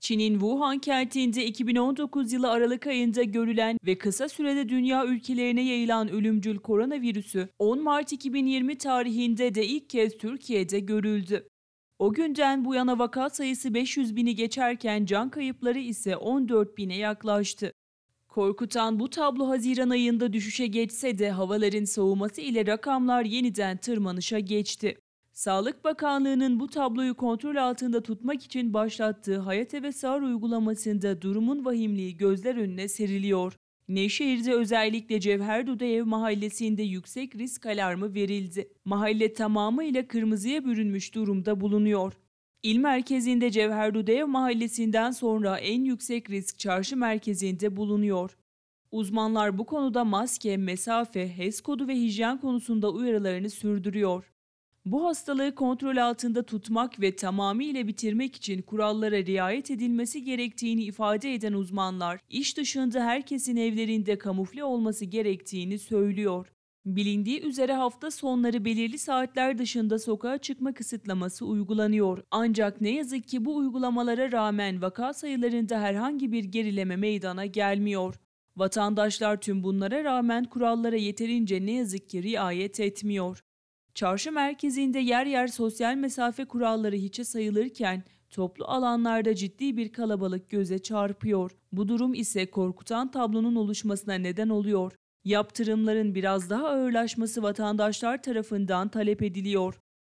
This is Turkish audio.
Çin'in Wuhan kentinde 2019 yılı Aralık ayında görülen ve kısa sürede dünya ülkelerine yayılan ölümcül koronavirüsü 10 Mart 2020 tarihinde de ilk kez Türkiye'de görüldü. O günden bu yana vaka sayısı 500 bini geçerken can kayıpları ise 14 bine yaklaştı. Korkutan bu tablo Haziran ayında düşüşe geçse de havaların soğuması ile rakamlar yeniden tırmanışa geçti. Sağlık Bakanlığı'nın bu tabloyu kontrol altında tutmak için başlattığı Hayat ve Sağır uygulamasında durumun vahimliği gözler önüne seriliyor. Nevşehir'de özellikle Cevher Dudayev mahallesinde yüksek risk alarmı verildi. Mahalle tamamıyla kırmızıya bürünmüş durumda bulunuyor. İl merkezinde Cevher Dudayev mahallesinden sonra en yüksek risk çarşı merkezinde bulunuyor. Uzmanlar bu konuda maske, mesafe, HES kodu ve hijyen konusunda uyarılarını sürdürüyor. Bu hastalığı kontrol altında tutmak ve tamamıyla bitirmek için kurallara riayet edilmesi gerektiğini ifade eden uzmanlar, iş dışında herkesin evlerinde kamufle olması gerektiğini söylüyor. Bilindiği üzere hafta sonları belirli saatler dışında sokağa çıkma kısıtlaması uygulanıyor. Ancak ne yazık ki bu uygulamalara rağmen vaka sayılarında herhangi bir gerileme meydana gelmiyor. Vatandaşlar tüm bunlara rağmen kurallara yeterince ne yazık ki riayet etmiyor. Çarşı merkezinde yer yer sosyal mesafe kuralları hiçe sayılırken toplu alanlarda ciddi bir kalabalık göze çarpıyor. Bu durum ise korkutan tablonun oluşmasına neden oluyor. Yaptırımların biraz daha ağırlaşması vatandaşlar tarafından talep ediliyor.